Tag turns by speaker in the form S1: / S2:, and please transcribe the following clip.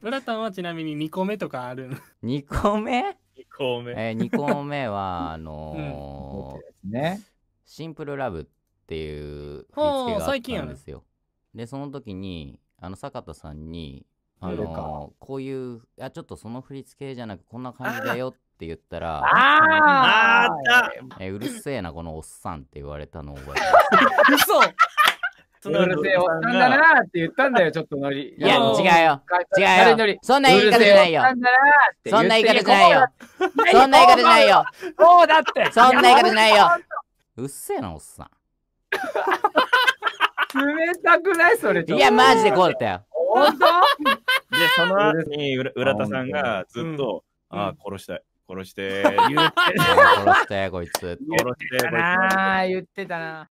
S1: ブラタンはちなみに2個目とかあるの ?2 個目 ?2 個目。えー、2個目は、あのーうんシンプルラブっていう振り付けがあったんですよ。で、その時に、あの、坂田さんに、あのー、こういう、いや、ちょっとその振り付けじゃなく、こんな感じだよって言ったら、ああ、えー、うるせえな、このおっさんって言われたのを覚えて 嘘そのうるせえおっさんだなって言ったんだよ、ちょっとノリ。いや、違うよ。違うよ。そんな言い方じゃないよ。そんな言い方じゃないよ。そんな言い方じゃないよ。そうだって。そんな言い方じゃないよ。うっせえな、おっさん。冷たくないそれいや、マジでこうだったよ。本当で、その後に浦田さんがずっと、ああ、殺したい。殺して、言って。殺して、こいつ。殺して、こいつ。言ってたな。